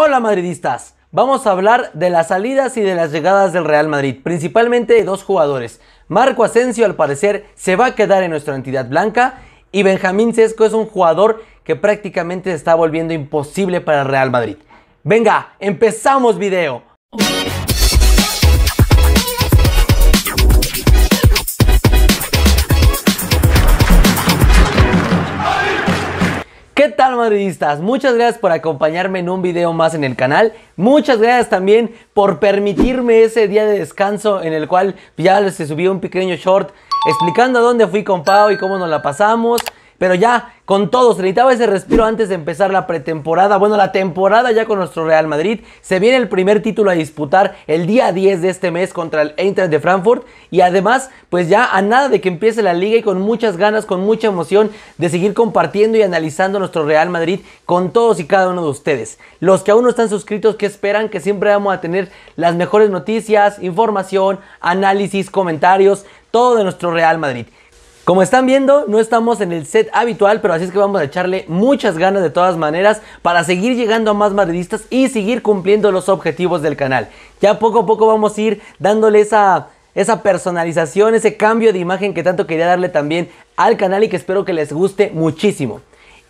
Hola madridistas, vamos a hablar de las salidas y de las llegadas del Real Madrid, principalmente de dos jugadores. Marco Asensio al parecer se va a quedar en nuestra entidad blanca y Benjamín Sesco es un jugador que prácticamente se está volviendo imposible para el Real Madrid. Venga, empezamos video. ¿Qué tal madridistas? Muchas gracias por acompañarme en un video más en el canal. Muchas gracias también por permitirme ese día de descanso en el cual ya les subió un pequeño short explicando a dónde fui con Pau y cómo nos la pasamos. Pero ya, con todos, necesitaba ese respiro antes de empezar la pretemporada. Bueno, la temporada ya con nuestro Real Madrid. Se viene el primer título a disputar el día 10 de este mes contra el Eintracht de Frankfurt. Y además, pues ya a nada de que empiece la liga y con muchas ganas, con mucha emoción de seguir compartiendo y analizando nuestro Real Madrid con todos y cada uno de ustedes. Los que aún no están suscritos, que esperan? Que siempre vamos a tener las mejores noticias, información, análisis, comentarios, todo de nuestro Real Madrid. Como están viendo, no estamos en el set habitual, pero así es que vamos a echarle muchas ganas de todas maneras para seguir llegando a más madridistas y seguir cumpliendo los objetivos del canal. Ya poco a poco vamos a ir dándole esa esa personalización, ese cambio de imagen que tanto quería darle también al canal y que espero que les guste muchísimo.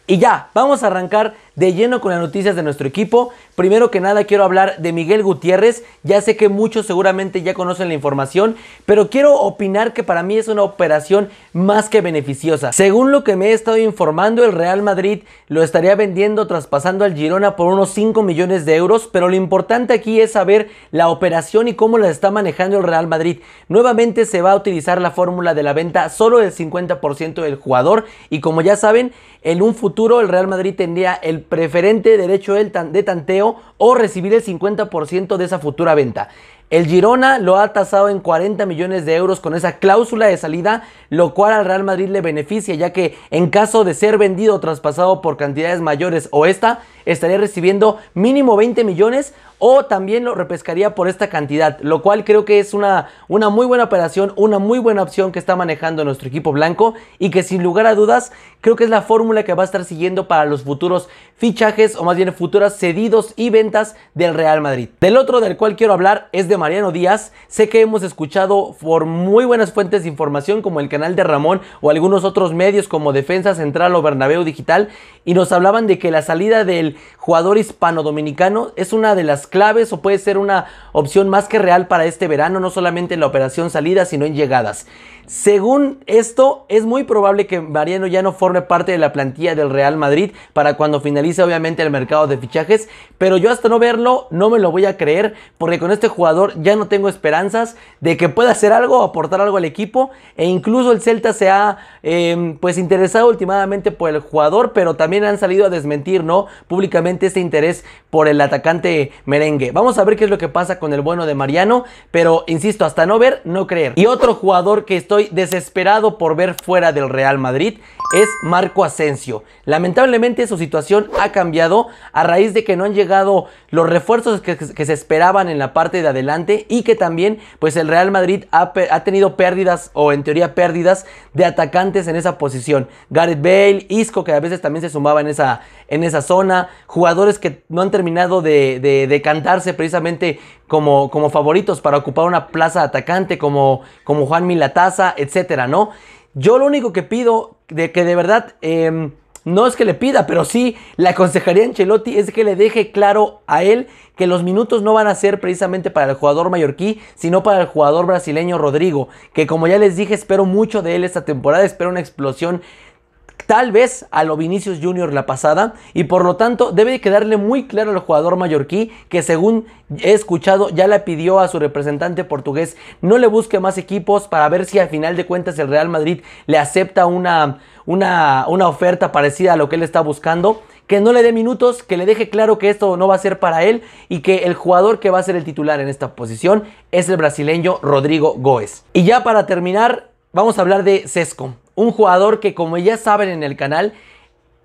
Y ya, vamos a arrancar de lleno con las noticias de nuestro equipo. Primero que nada quiero hablar de Miguel Gutiérrez. Ya sé que muchos seguramente ya conocen la información, pero quiero opinar que para mí es una operación más que beneficiosa. Según lo que me he estado informando, el Real Madrid lo estaría vendiendo traspasando al Girona por unos 5 millones de euros, pero lo importante aquí es saber la operación y cómo la está manejando el Real Madrid. Nuevamente se va a utilizar la fórmula de la venta solo del 50% del jugador y como ya saben, en un futuro el Real Madrid tendría el preferente derecho de tanteo o recibir el 50% de esa futura venta. El Girona lo ha tasado en 40 millones de euros con esa cláusula de salida, lo cual al Real Madrid le beneficia, ya que en caso de ser vendido o traspasado por cantidades mayores o esta, estaría recibiendo mínimo 20 millones o también lo repescaría por esta cantidad, lo cual creo que es una, una muy buena operación, una muy buena opción que está manejando nuestro equipo blanco y que sin lugar a dudas creo que es la fórmula que va a estar siguiendo para los futuros fichajes o más bien futuras cedidos y ventas del Real Madrid. Del otro del cual quiero hablar es de Mariano Díaz. Sé que hemos escuchado por muy buenas fuentes de información como el canal de Ramón o algunos otros medios como Defensa Central o Bernabéu Digital y nos hablaban de que la salida del jugador hispano-dominicano es una de las claves o puede ser una opción más que real para este verano, no solamente en la operación salida sino en llegadas. Según esto, es muy probable que Mariano ya no forme parte de la plantilla del Real Madrid para cuando finalice obviamente el mercado de fichajes, pero yo hasta no verlo no me lo voy a creer porque con este jugador ya no tengo esperanzas de que pueda hacer algo, aportar algo al equipo e incluso el Celta se ha em, pues interesado últimamente por el jugador pero también han salido a desmentir no públicamente este interés por el atacante merengue. Vamos a ver qué es lo que pasa con el bueno de Mariano pero insisto hasta no ver no creer. Y otro jugador que estoy desesperado por ver fuera del Real Madrid es Marco Asensio. Lamentablemente su situación ha cambiado a raíz de que no han llegado los refuerzos que, se esperaban en la parte de adelante y que también pues el Real Madrid ha, tenido pérdidas o en teoría pérdidas de atacantes en esa posición. Gareth Bale, Isco que a veces también se sumaba en esa, en esa zona, jugadores que no han terminado de, de, cantarse precisamente como, como, favoritos para ocupar una plaza atacante como, como Juan Milataza, etcétera, ¿no? Yo lo único que pido de que de verdad... Em, no es que le pida, pero sí la aconsejaría a Ancelotti es que le deje claro a él que los minutos no van a ser precisamente para el jugador mallorquí, sino para el jugador brasileño Rodrigo, que como ya les dije, espero mucho de él esta temporada, espero una explosión tal vez a lo Vinicius Junior la pasada y por lo tanto debe quedarle muy claro al jugador mallorquí que según he escuchado ya le pidió a su representante portugués no le busque más equipos para ver si al final de cuentas el Real Madrid le acepta una, una, una oferta parecida a lo que él está buscando que no le dé minutos, que le deje claro que esto no va a ser para él y que el jugador que va a ser el titular en esta posición es el brasileño Rodrigo Góez. Y ya para terminar, vamos a hablar de Cesco un jugador que como ya saben en el canal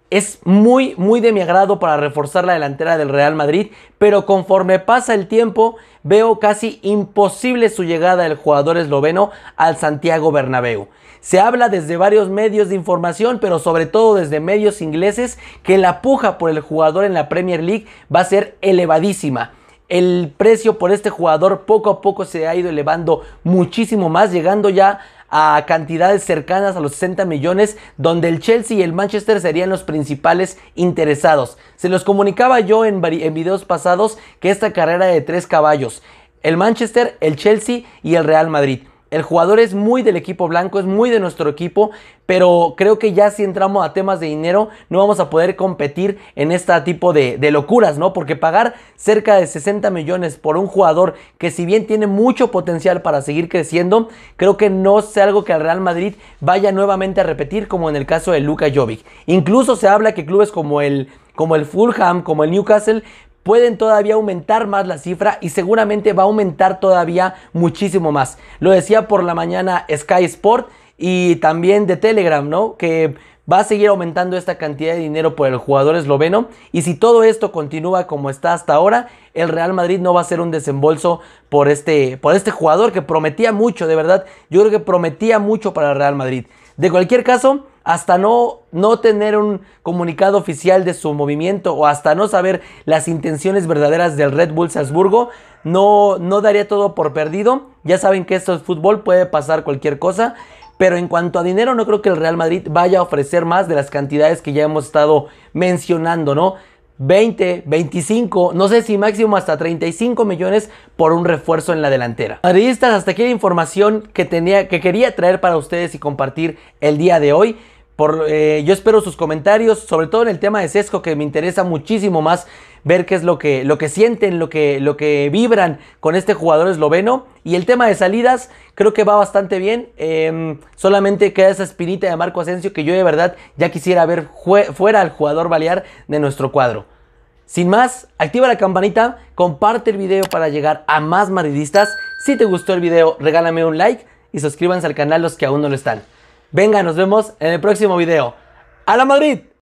es muy, muy de mi agrado para reforzar la delantera del Real Madrid, pero conforme pasa el tiempo veo casi imposible su llegada del jugador esloveno al Santiago Bernabéu. Se habla desde varios medios de información, pero sobre todo desde medios ingleses, que la puja por el jugador en la Premier League va a ser elevadísima. El precio por este jugador poco a poco se ha ido elevando muchísimo más, llegando ya a cantidades cercanas a los 60 millones, donde el Chelsea y el Manchester serían los principales interesados. Se los comunicaba yo en, en videos pasados que esta carrera de tres caballos, el Manchester, el Chelsea y el Real Madrid. El jugador es muy del equipo blanco, es muy de nuestro equipo, pero creo que ya si entramos a temas de dinero, no vamos a poder competir en este tipo de, locuras, ¿no? Porque pagar cerca de 60 millones por un jugador que si bien tiene mucho potencial para seguir creciendo, creo que no es algo que el Real Madrid vaya nuevamente a repetir como en el caso de Luka Jovic. Incluso se habla que clubes como el como el Fulham, como el Newcastle, pueden todavía aumentar más la cifra y seguramente va a aumentar todavía muchísimo más. Lo decía por la mañana Sky Sport y también de Telegram, ¿no? Que va a seguir aumentando esta cantidad de dinero por el jugador esloveno y si todo esto continúa como está hasta ahora, el Real Madrid no va a ser un desembolso por este por este jugador que prometía mucho, de verdad. Yo creo que prometía mucho para el Real Madrid. De cualquier caso, hasta no, no tener un comunicado oficial de su movimiento o hasta no saber las intenciones verdaderas del Red Bull Salzburgo, no, no daría todo por perdido. Ya saben que esto es fútbol, puede pasar cualquier cosa. Pero en cuanto a dinero, no creo que el Real Madrid vaya a ofrecer más de las cantidades que ya hemos estado mencionando, ¿no? 20, 25, no sé si máximo hasta 35 millones por un refuerzo en la delantera. Madridistas, hasta aquí la información que, tenía, que quería traer para ustedes y compartir el día de hoy. Eh, yo espero sus comentarios, sobre todo en el tema de sesgo, que me interesa muchísimo más ver qué es lo que, lo que sienten, lo que, lo que vibran con este jugador esloveno. Y el tema de salidas creo que va bastante bien. Em, solamente queda esa espinita de Marco Asensio que yo de verdad ya quisiera ver fuera al jugador balear de nuestro cuadro. Sin más, activa la campanita, comparte el video para llegar a más maridistas Si te gustó el video, regálame un like y suscríbanse al canal los que aún no lo están. Venga, nos vemos en el próximo video. ¡A la Madrid!